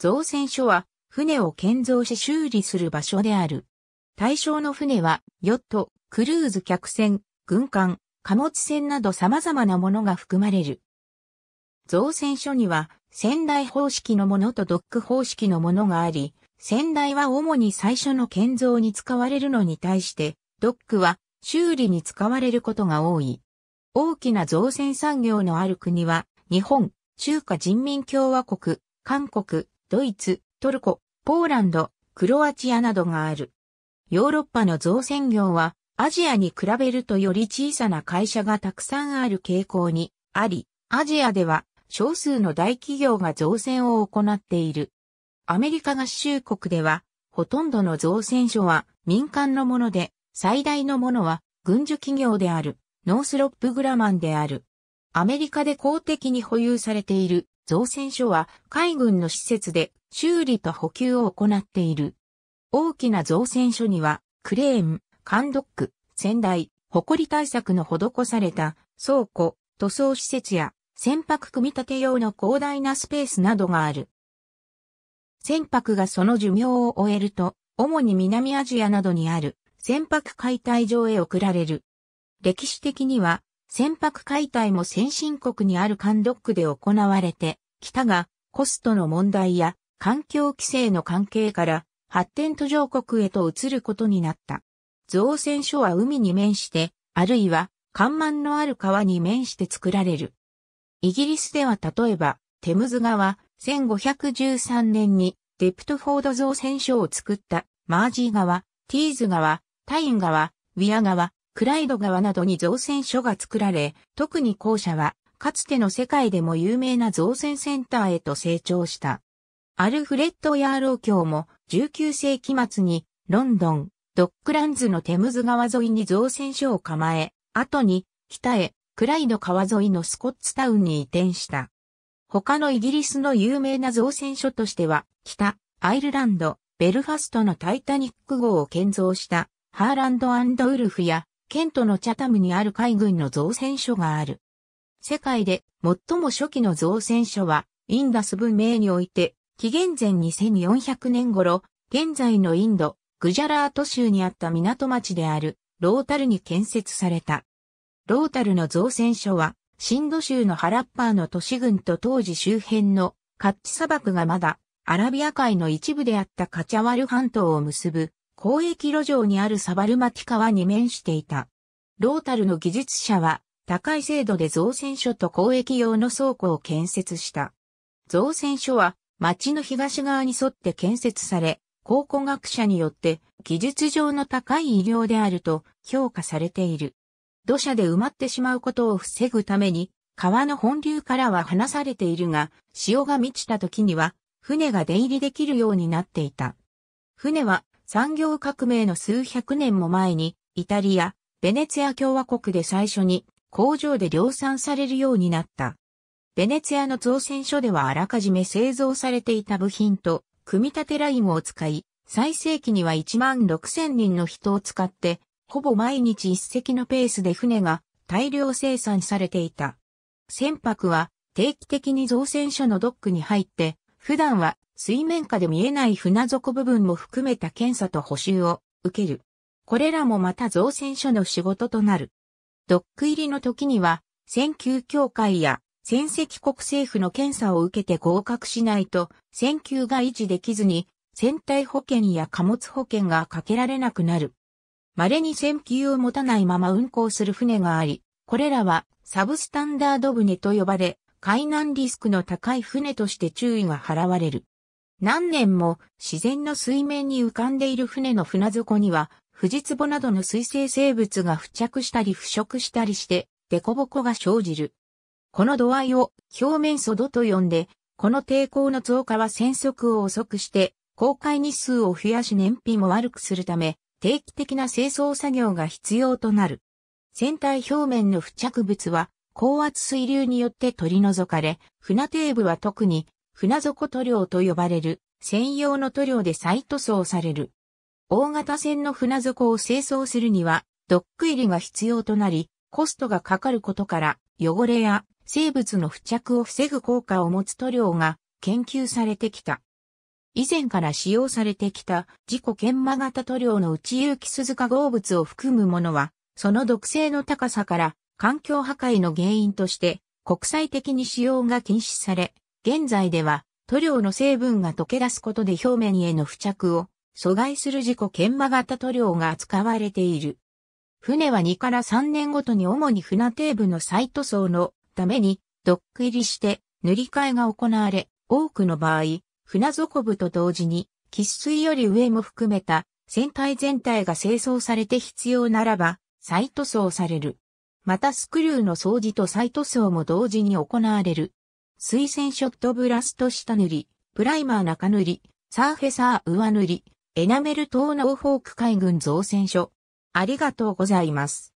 造船所は、船を建造し修理する場所である。対象の船は、ヨット、クルーズ客船、軍艦、貨物船など様々なものが含まれる。造船所には、仙台方式のものとドック方式のものがあり、仙台は主に最初の建造に使われるのに対して、ドックは修理に使われることが多い。大きな造船産業のある国は、日本、中華人民共和国、韓国、ドイツ、トルコ、ポーランド、クロアチアなどがある。ヨーロッパの造船業はアジアに比べるとより小さな会社がたくさんある傾向にあり、アジアでは少数の大企業が造船を行っている。アメリカ合衆国では、ほとんどの造船所は民間のもので、最大のものは軍需企業である、ノースロップグラマンである。アメリカで公的に保有されている造船所は海軍の施設で修理と補給を行っている。大きな造船所にはクレーン、缶ドック、船台、埃対策の施された倉庫、塗装施設や船舶組み立て用の広大なスペースなどがある。船舶がその寿命を終えると、主に南アジアなどにある船舶解体場へ送られる。歴史的には、船舶解体も先進国にある韓ドックで行われて、来たが、コストの問題や環境規制の関係から発展途上国へと移ることになった。造船所は海に面して、あるいは、干満のある川に面して作られる。イギリスでは例えば、テムズ川、1513年にデプトフォード造船所を作ったマージー川、ティーズ川、タイン川、ウィア川、クライド川などに造船所が作られ、特に校舎はかつての世界でも有名な造船センターへと成長した。アルフレッド・ヤーロー卿も19世紀末にロンドン、ドックランズのテムズ川沿いに造船所を構え、後に北へクライド川沿いのスコッツタウンに移転した。他のイギリスの有名な造船所としては、北、アイルランド、ベルファストのタイタニック号を建造したハーランドウルフや、ケントのチャタムにある海軍の造船所がある。世界で最も初期の造船所は、インダス文明において、紀元前2400年頃、現在のインド、グジャラート州にあった港町である、ロータルに建設された。ロータルの造船所は、シンド州のハラッパーの都市群と当時周辺のカッチ砂漠がまだアラビア海の一部であったカチャワル半島を結ぶ交易路上にあるサバルマティ川に面していた。ロータルの技術者は高い精度で造船所と交易用の倉庫を建設した。造船所は町の東側に沿って建設され、考古学者によって技術上の高い医療であると評価されている。土砂で埋まってしまうことを防ぐために、川の本流からは離されているが、潮が満ちた時には、船が出入りできるようになっていた。船は産業革命の数百年も前に、イタリア、ベネツィア共和国で最初に工場で量産されるようになった。ベネツィアの造船所ではあらかじめ製造されていた部品と組み立てラインを使い、最盛期には1万6000人の人を使って、ほぼ毎日一隻のペースで船が大量生産されていた。船舶は定期的に造船所のドックに入って、普段は水面下で見えない船底部分も含めた検査と補修を受ける。これらもまた造船所の仕事となる。ドック入りの時には、選球協会や戦績国政府の検査を受けて合格しないと、選球が維持できずに、船体保険や貨物保険がかけられなくなる。稀に選級を持たないまま運航する船があり、これらはサブスタンダード船と呼ばれ、海難リスクの高い船として注意が払われる。何年も自然の水面に浮かんでいる船の船底には士壺などの水生生物が付着したり腐食したりして、凸凹が生じる。この度合いを表面素度と呼んで、この抵抗の増加は戦速を遅くして、公開日数を増やし燃費も悪くするため、定期的な清掃作業が必要となる。船体表面の付着物は、高圧水流によって取り除かれ、船底部は特に船底塗料と呼ばれる専用の塗料で再塗装される。大型船の船底を清掃するには、ドック入りが必要となり、コストがかかることから、汚れや生物の付着を防ぐ効果を持つ塗料が研究されてきた。以前から使用されてきた自己研磨型塗料の内有機鈴化合物を含むものは、その毒性の高さから環境破壊の原因として国際的に使用が禁止され、現在では塗料の成分が溶け出すことで表面への付着を阻害する事故研磨型塗料が扱われている。船は2から3年ごとに主に船底部の再塗装のためにドック入りして塗り替えが行われ、多くの場合、船底部と同時に、喫水より上も含めた船体全体が清掃されて必要ならば、再塗装される。またスクリューの掃除と再塗装も同時に行われる。水洗ショットブラスト下塗り、プライマー中塗り、サーフェサー上塗り、エナメル島のオホーク海軍造船所。ありがとうございます。